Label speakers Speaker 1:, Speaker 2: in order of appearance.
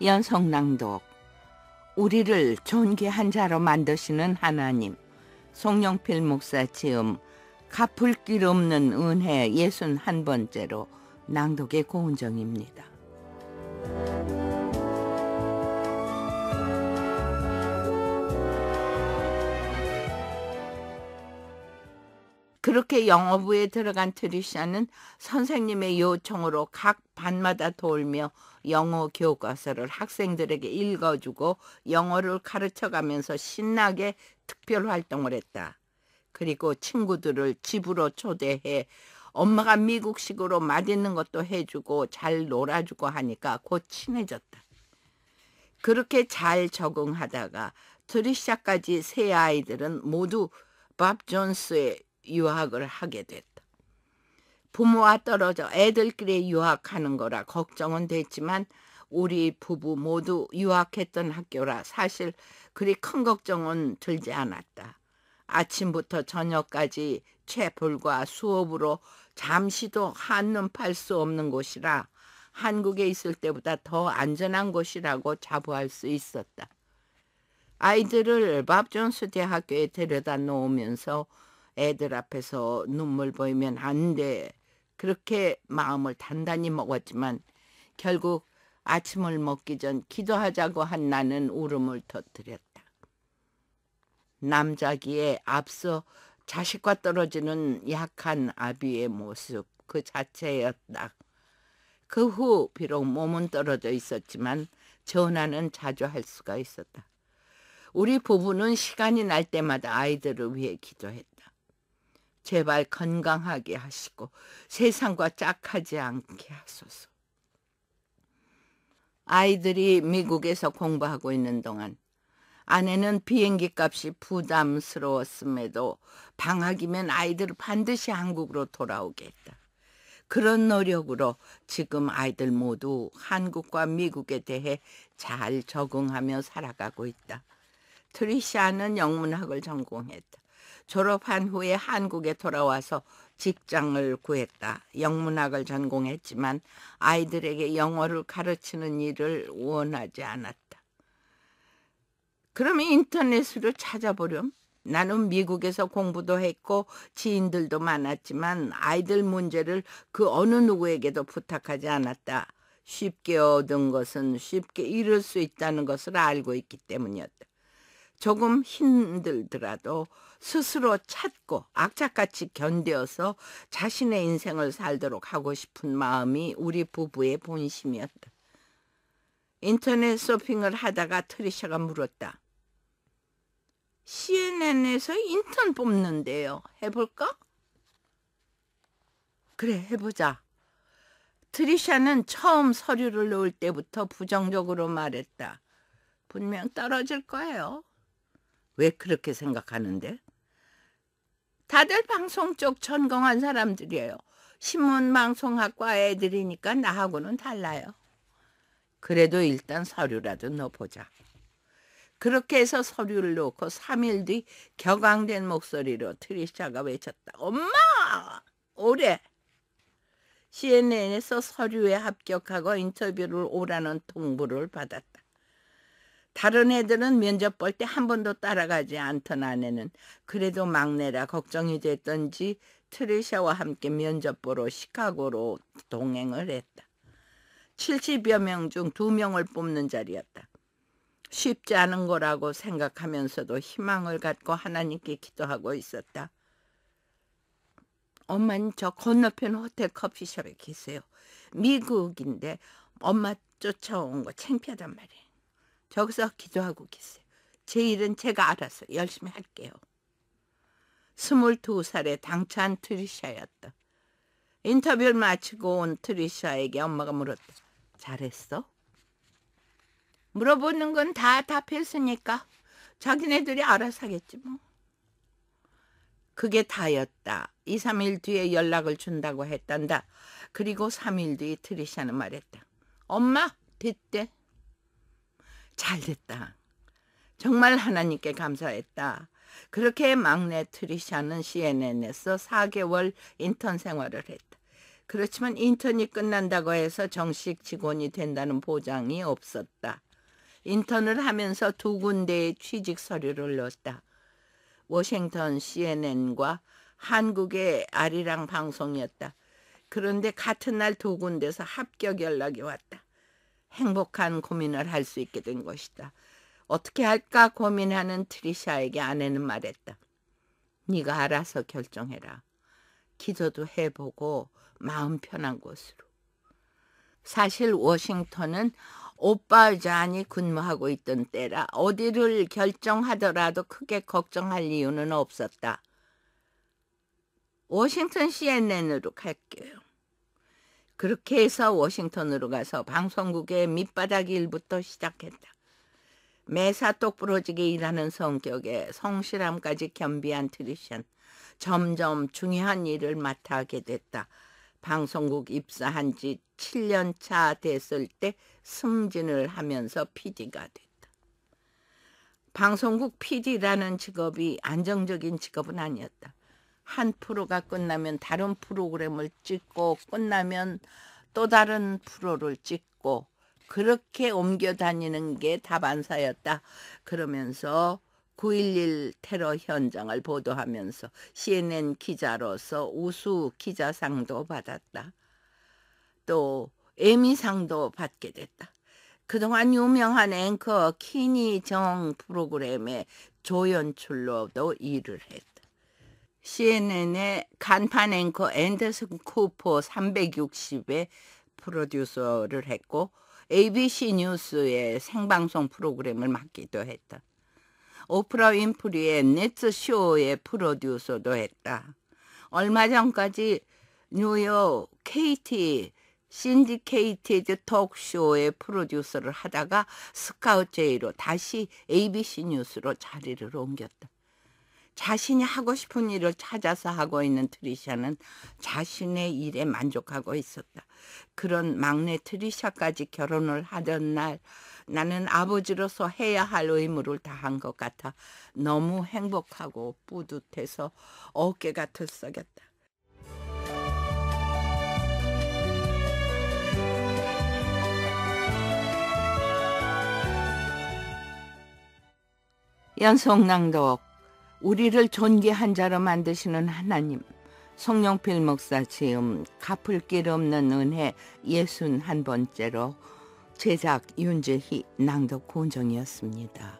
Speaker 1: 연성낭독 우리를 존귀한 자로 만드시는 하나님 송영필 목사 지음 갚을 길 없는 은혜 예순 한 번째로 낭독의 고운정입니다 그렇게 영어부에 들어간 트리샤는 선생님의 요청으로 각 반마다 돌며 영어 교과서를 학생들에게 읽어주고 영어를 가르쳐가면서 신나게 특별 활동을 했다. 그리고 친구들을 집으로 초대해 엄마가 미국식으로 맛있는 것도 해주고 잘 놀아주고 하니까 곧 친해졌다. 그렇게 잘 적응하다가 트리샤까지 세 아이들은 모두 밥 존스의 유학을 하게 됐다. 부모와 떨어져 애들끼리 유학하는 거라 걱정은 됐지만 우리 부부 모두 유학했던 학교라 사실 그리 큰 걱정은 들지 않았다. 아침부터 저녁까지 채불과 수업으로 잠시도 한눈 팔 수 없는 곳이라 한국에 있을 때보다 더 안전한 곳이라고 자부할 수 있었다. 아이들을 밥존스 대학교에 데려다 놓으면서 애들 앞에서 눈물 보이면 안 돼. 그렇게 마음을 단단히 먹었지만 결국 아침을 먹기 전 기도하자고 한 나는 울음을 터뜨렸다. 남자기에 앞서 자식과 떨어지는 약한 아비의 모습 그 자체였다. 그 후 비록 몸은 떨어져 있었지만 전화는 자주 할 수가 있었다. 우리 부부는 시간이 날 때마다 아이들을 위해 기도했다. 제발 건강하게 하시고 세상과 짝하지 않게 하소서. 아이들이 미국에서 공부하고 있는 동안 아내는 비행기 값이 부담스러웠음에도 방학이면 아이들을 반드시 한국으로 돌아오게 했다. 그런 노력으로 지금 아이들 모두 한국과 미국에 대해 잘 적응하며 살아가고 있다. 트리시아는 영문학을 전공했다. 졸업한 후에 한국에 돌아와서 직장을 구했다. 영문학을 전공했지만 아이들에게 영어를 가르치는 일을 원하지 않았다. 그럼 인터넷으로 찾아보렴. 나는 미국에서 공부도 했고 지인들도 많았지만 아이들 문제를 그 어느 누구에게도 부탁하지 않았다. 쉽게 얻은 것은 쉽게 잃을 수 있다는 것을 알고 있기 때문이었다. 조금 힘들더라도 스스로 찾고 악착같이 견뎌서 자신의 인생을 살도록 하고 싶은 마음이 우리 부부의 본심이었다. 인터넷 쇼핑을 하다가 트리샤가 물었다. CNN에서 인턴 뽑는데요. 해볼까? 그래, 해보자. 트리샤는 처음 서류를 넣을 때부터 부정적으로 말했다. 분명 떨어질 거예요. 왜 그렇게 생각하는데? 다들 방송 쪽 전공한 사람들이에요. 신문방송학과 애들이니까 나하고는 달라요. 그래도 일단 서류라도 넣어보자. 그렇게 해서 서류를 놓고 3일 뒤 격앙된 목소리로 트리샤가 외쳤다. 엄마! 오래! CNN에서 서류에 합격하고 인터뷰를 오라는 통보를 받았다. 다른 애들은 면접 볼 때 한 번도 따라가지 않던 아내는 그래도 막내라 걱정이 됐던지 트리샤와 함께 면접 보러 시카고로 동행을 했다. 70여 명 중 두명을 뽑는 자리였다. 쉽지 않은 거라고 생각하면서도 희망을 갖고 하나님께 기도하고 있었다. 엄마는 저 건너편 호텔 커피숍에 계세요. 미국인데 엄마 쫓아온 거 창피하단 말이에요. 저기서 기도하고 계세요. 제 일은 제가 알아서 열심히 할게요. 스물두 살에 당찬 트리샤였다. 인터뷰를 마치고 온 트리샤에게 엄마가 물었다. 잘했어? 물어보는 건 다 답했으니까 자기네들이 알아서 하겠지 뭐. 그게 다였다. 2, 3일 뒤에 연락을 준다고 했단다. 그리고 3일 뒤 트리샤는 말했다. 엄마, 됐대. 잘 됐다. 정말 하나님께 감사했다. 그렇게 막내 트리샤는 CNN에서 4개월 인턴 생활을 했다. 그렇지만 인턴이 끝난다고 해서 정식 직원이 된다는 보장이 없었다. 인턴을 하면서 두 군데의 취직 서류를 넣었다. 워싱턴 CNN과 한국의 아리랑 방송이었다. 그런데 같은 날 두 군데서 합격 연락이 왔다. 행복한 고민을 할 수 있게 된 것이다. 어떻게 할까 고민하는 트리샤에게 아내는 말했다. 네가 알아서 결정해라. 기도도 해보고 마음 편한 곳으로. 사실 워싱턴은 오빠 의자이 근무하고 있던 때라 어디를 결정하더라도 크게 걱정할 이유는 없었다. 워싱턴 CNN으로 갈게요. 그렇게 해서 워싱턴으로 가서 방송국의 밑바닥 일부터 시작했다. 매사 똑부러지게 일하는 성격에 성실함까지 겸비한 트리션. 점점 중요한 일을 맡아 하게 됐다. 방송국 입사한 지 7년 차 됐을 때 승진을 하면서 PD가 됐다. 방송국 PD라는 직업이 안정적인 직업은 아니었다. 한 프로가 끝나면 다른 프로그램을 찍고 끝나면 또 다른 프로를 찍고 그렇게 옮겨 다니는 게 답안사였다. 그러면서 9.11 테러 현장을 보도하면서 CNN 기자로서 우수 기자상도 받았다. 또 에미상도 받게 됐다. 그동안 유명한 앵커 키니 정 프로그램의 조연출로도 일을 했다. CNN의 간판 앵커 앤더슨 쿠퍼 360의 프로듀서를 했고 ABC 뉴스의 생방송 프로그램을 맡기도 했다. 오프라 윈프리의 넷츠 쇼의 프로듀서도 했다. 얼마 전까지 뉴욕 KT 신디케이티드 톡쇼의 프로듀서를 하다가 스카우트 제이로 다시 ABC 뉴스로 자리를 옮겼다. 자신이 하고 싶은 일을 찾아서 하고 있는 트리샤는 자신의 일에 만족하고 있었다. 그런 막내 트리샤까지 결혼을 하던 날 나는 아버지로서 해야 할 의무를 다한 것 같아 너무 행복하고 뿌듯해서 어깨가 들썩였다. 연속낭독 우리를 존귀한 자로 만드시는 하나님, 성령필 목사 지음 갚을 길 없는 은혜 예순 한 번째로 제작 윤재희 낭독 고정이었습니다